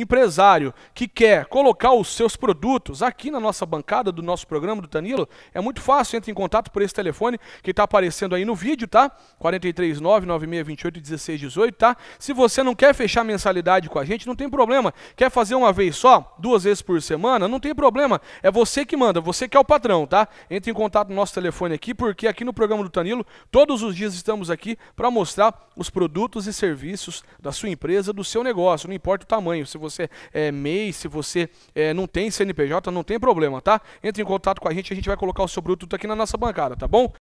empresário que quer colocar os seus produtos aqui na nossa bancada do nosso programa do Danilo é muito fácil, entre em contato por esse telefone que está aparecendo aí no vídeo, tá? 43996281618, tá? Se você não quer fechar mensalidade com a gente, não tem problema. Quer fazer uma vez só, duas vezes por semana, não tem problema. É você que manda, você que é o patrão, tá? Entre em contato no nosso telefone aqui, porque aqui no programa do Danilo todos os dias estamos aqui para mostrar os produtos e serviços da sua empresa, do seu negócio, não importa o tamanho. Se você você é MEI, se você é, não tem CNPJ, não tem problema, tá? Entre em contato com a gente, a gente vai colocar o seu produto aqui na nossa bancada, tá bom?